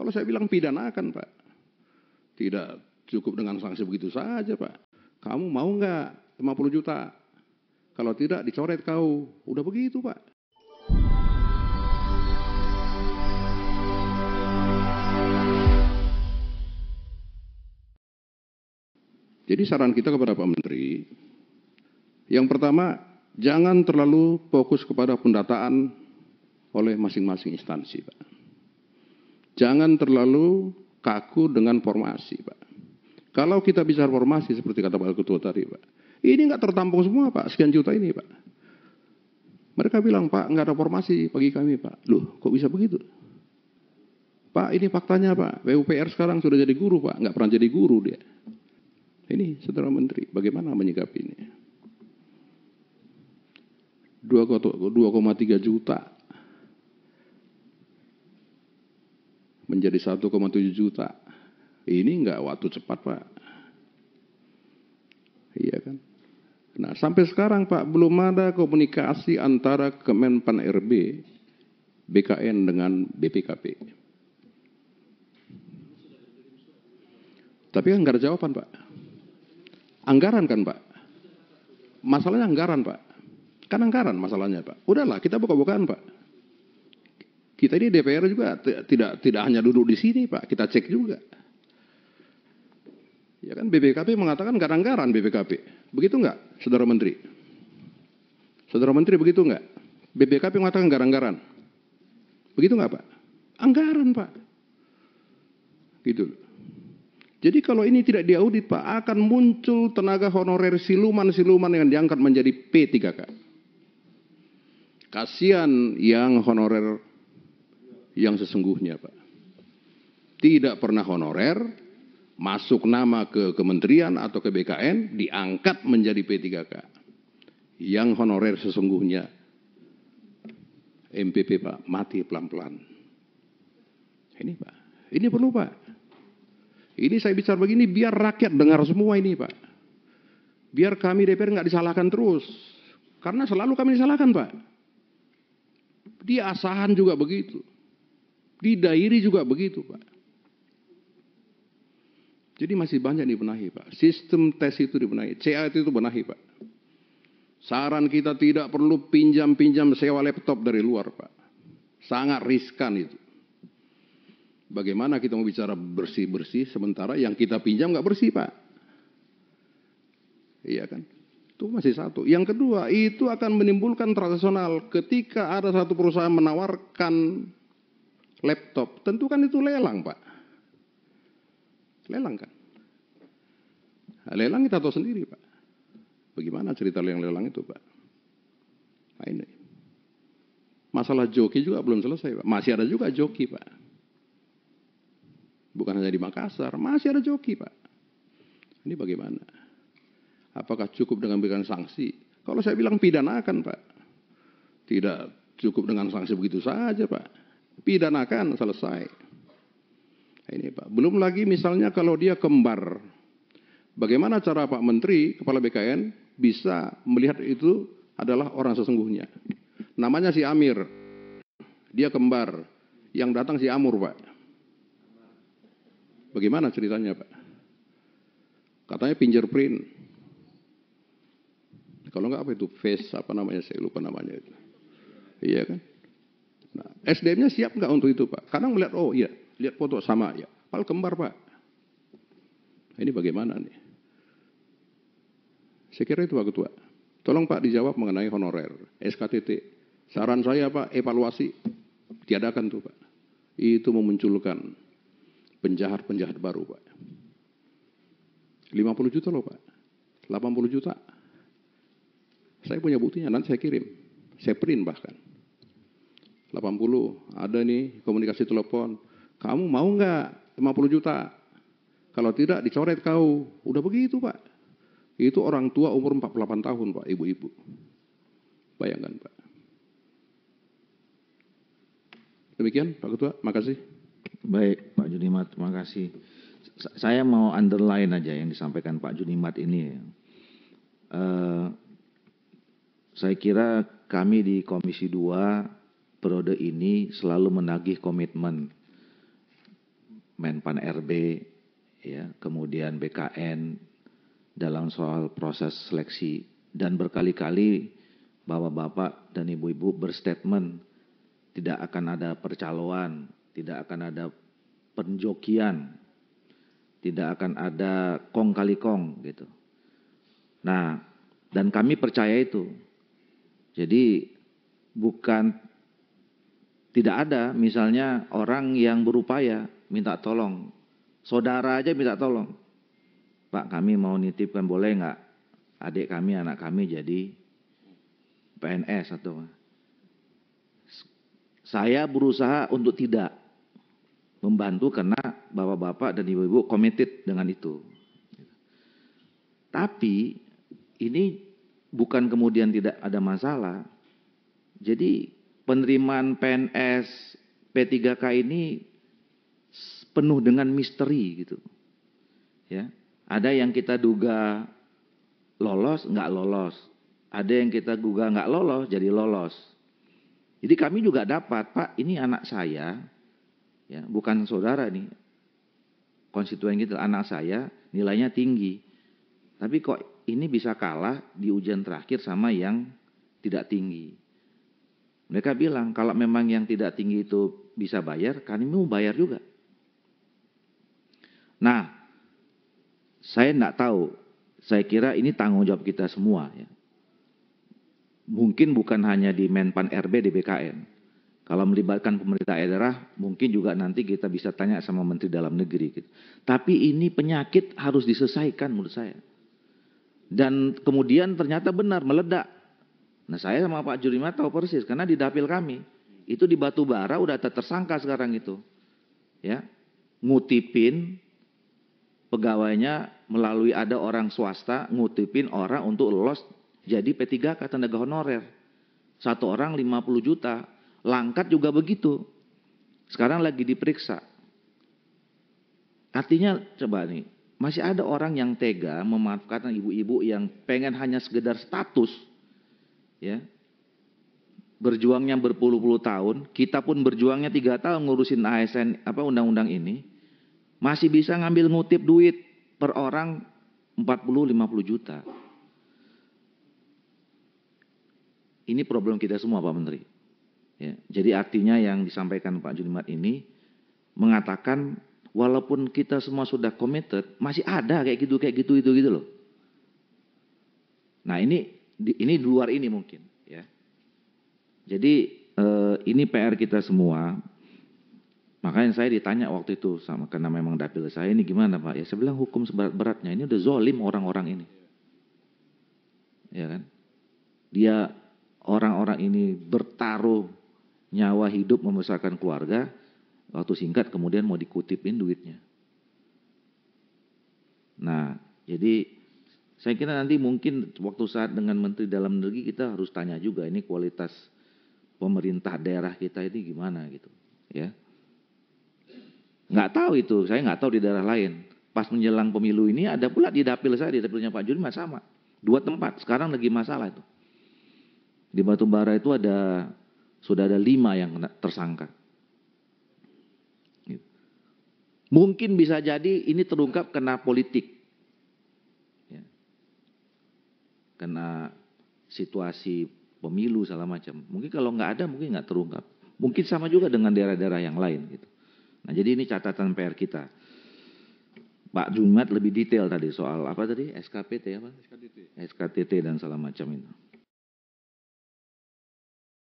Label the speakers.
Speaker 1: Kalau saya bilang pidana pidanakan Pak. Tidak cukup dengan sanksi begitu saja Pak. Kamu mau nggak 50 juta? Kalau tidak dicoret kau. Udah begitu Pak. Jadi saran kita kepada Pak Menteri, yang pertama jangan terlalu fokus kepada pendataan oleh masing-masing instansi, Pak. Jangan terlalu kaku dengan formasi, Pak. Kalau kita bicara formasi seperti kata Pak Ketua tadi, Pak. Ini nggak tertampung semua, Pak. Sekian juta ini, Pak. Mereka bilang, Pak, nggak ada formasi bagi kami, Pak. Loh, kok bisa begitu? Pak, ini faktanya, Pak. PUPR sekarang sudah jadi guru, Pak. Nggak pernah jadi guru dia. Ini, Saudara Menteri, bagaimana menyikapi ini? 2,3 juta menjadi 1,7 juta. Ini enggak waktu cepat Pak. Iya kan? Nah sampai sekarang Pak belum ada komunikasi antara Kemenpan RB, BKN dengan BPKP. Tapi kan nggak ada jawaban Pak. Anggaran kan Pak. Masalahnya anggaran Pak. Kan anggaran masalahnya Pak. Udahlah kita buka-bukaan Pak. Kita ini DPR juga tidak tidak hanya duduk di sini, Pak. Kita cek juga. Ya kan BPKP mengatakan garang-garang BPKP. Begitu enggak, Saudara Menteri? Saudara Menteri begitu enggak? BPKP mengatakan garang-garang. Begitu enggak, Pak? Anggaran, Pak. Gitu. Jadi kalau ini tidak diaudit, Pak, akan muncul tenaga honorer siluman-siluman yang diangkat menjadi P3K. Kasihan yang honorer yang sesungguhnya, Pak. Tidak pernah honorer, masuk nama ke kementerian atau ke BKN, diangkat menjadi P3K. Yang honorer sesungguhnya MPP, Pak, mati pelan-pelan. Ini, Pak. Ini perlu, Pak. Ini saya bicara begini biar rakyat dengar semua ini, Pak. Biar kami DPR nggak disalahkan terus. Karena selalu kami disalahkan, Pak. dia asahan juga begitu. Di dairi juga begitu, Pak. Jadi masih banyak dibenahi, Pak. Sistem tes itu dibenahi, CAT itu benahi, Pak. Saran kita tidak perlu pinjam-pinjam sewa laptop dari luar, Pak. Sangat riskan itu. Bagaimana kita mau bicara bersih-bersih sementara yang kita pinjam nggak bersih, Pak? Iya kan? Itu masih satu. Yang kedua, itu akan menimbulkan transaksional. Ketika ada satu perusahaan menawarkan laptop, tentu kan itu lelang, Pak. Lelang kan? Nah, lelang kita tahu sendiri, Pak. Bagaimana cerita yang lelang itu, Pak? Nah, ini. Masalah joki juga belum selesai, Pak. Masih ada juga joki, Pak. Bukan hanya di Makassar, masih ada joki, Pak. Ini bagaimana? Apakah cukup dengan memberikan sanksi? Kalau saya bilang pidana pidanakan, Pak. Tidak cukup dengan sanksi begitu saja, Pak pidanakan selesai. Ini Pak. Belum lagi misalnya kalau dia kembar. Bagaimana cara Pak Menteri, Kepala BKN bisa melihat itu adalah orang sesungguhnya. Namanya si Amir. Dia kembar. Yang datang si Amur, Pak. Bagaimana ceritanya, Pak? Katanya print. Kalau enggak apa itu face apa namanya saya lupa namanya itu. Iya kan? Nah, SDM-nya siap nggak untuk itu Pak? Kadang melihat, oh iya, lihat foto sama ya. Pal kembar Pak. Nah, ini bagaimana nih? Saya kira itu Pak Ketua. Tolong Pak dijawab mengenai honorer, SKTT. Saran saya Pak, evaluasi. Tiadakan tuh Pak. Itu memunculkan penjahat-penjahat baru Pak. 50 juta loh Pak. 80 juta. Saya punya buktinya, nanti saya kirim. Saya print bahkan. 80 ada nih komunikasi telepon kamu mau nggak 50 juta kalau tidak dicoret kau udah begitu pak itu orang tua umur 48 tahun pak ibu-ibu bayangkan pak demikian pak ketua Terima kasih.
Speaker 2: baik pak Junimat terima kasih. saya mau underline aja yang disampaikan pak Junimat ini uh, saya kira kami di komisi 2 periode ini selalu menagih komitmen Menpan RB, ya, kemudian BKN dalam soal proses seleksi dan berkali-kali bapak-bapak dan ibu-ibu berstatement tidak akan ada percaloan, tidak akan ada penjokian, tidak akan ada kong kali kong gitu. Nah, dan kami percaya itu. Jadi bukan tidak ada misalnya orang yang berupaya minta tolong. Saudara aja minta tolong. Pak kami mau nitipkan boleh nggak? Adik kami, anak kami jadi PNS atau saya berusaha untuk tidak membantu karena bapak-bapak dan ibu-ibu committed dengan itu. Tapi ini bukan kemudian tidak ada masalah. Jadi penerimaan PNS P3K ini penuh dengan misteri gitu. Ya, ada yang kita duga lolos, nggak lolos. Ada yang kita duga nggak lolos, jadi lolos. Jadi kami juga dapat, Pak, ini anak saya, ya, bukan saudara nih, konstituen kita, anak saya nilainya tinggi. Tapi kok ini bisa kalah di ujian terakhir sama yang tidak tinggi. Mereka bilang kalau memang yang tidak tinggi itu bisa bayar, kami mau bayar juga. Nah, saya tidak tahu. Saya kira ini tanggung jawab kita semua. Ya. Mungkin bukan hanya di Menpan RB di BKN. Kalau melibatkan pemerintah daerah, mungkin juga nanti kita bisa tanya sama Menteri Dalam Negeri. Gitu. Tapi ini penyakit harus diselesaikan menurut saya. Dan kemudian ternyata benar meledak Nah saya sama Pak Jurima tahu persis karena di dapil kami itu di batu bara udah tersangka sekarang itu, ya ngutipin pegawainya melalui ada orang swasta ngutipin orang untuk lolos jadi P3K tenaga honorer. Satu orang 50 juta. Langkat juga begitu. Sekarang lagi diperiksa. Artinya coba nih, masih ada orang yang tega memanfaatkan ibu-ibu yang pengen hanya sekedar status ya berjuangnya berpuluh-puluh tahun, kita pun berjuangnya tiga tahun ngurusin ASN apa undang-undang ini, masih bisa ngambil ngutip duit per orang 40-50 juta. Ini problem kita semua Pak Menteri. Ya, jadi artinya yang disampaikan Pak Junimat ini mengatakan walaupun kita semua sudah committed, masih ada kayak gitu kayak gitu gitu gitu loh. Nah ini ini di luar ini mungkin ya. Jadi eh, ini PR kita semua. Makanya saya ditanya waktu itu sama karena memang dapil saya ini gimana Pak? Ya saya bilang hukum seberat-beratnya ini udah zolim orang-orang ini. Ya kan? Dia orang-orang ini bertaruh nyawa hidup membesarkan keluarga waktu singkat kemudian mau dikutipin duitnya. Nah, jadi saya kira nanti mungkin waktu saat dengan Menteri Dalam Negeri kita harus tanya juga ini kualitas pemerintah daerah kita ini gimana gitu, ya. Nggak tahu itu, saya nggak tahu di daerah lain. Pas menjelang pemilu ini ada pula di dapil saya, di dapilnya Pak Jurima sama. Dua tempat, sekarang lagi masalah itu. Di Batubara itu ada, sudah ada lima yang tersangka. Gitu. Mungkin bisa jadi ini terungkap kena politik kena situasi pemilu segala macam. Mungkin kalau nggak ada mungkin nggak terungkap. Mungkin sama juga dengan daerah-daerah yang lain gitu. Nah jadi ini catatan PR kita. Pak Jumat lebih detail tadi soal apa tadi SKPT apa? SKTT. SKTT dan segala macam itu.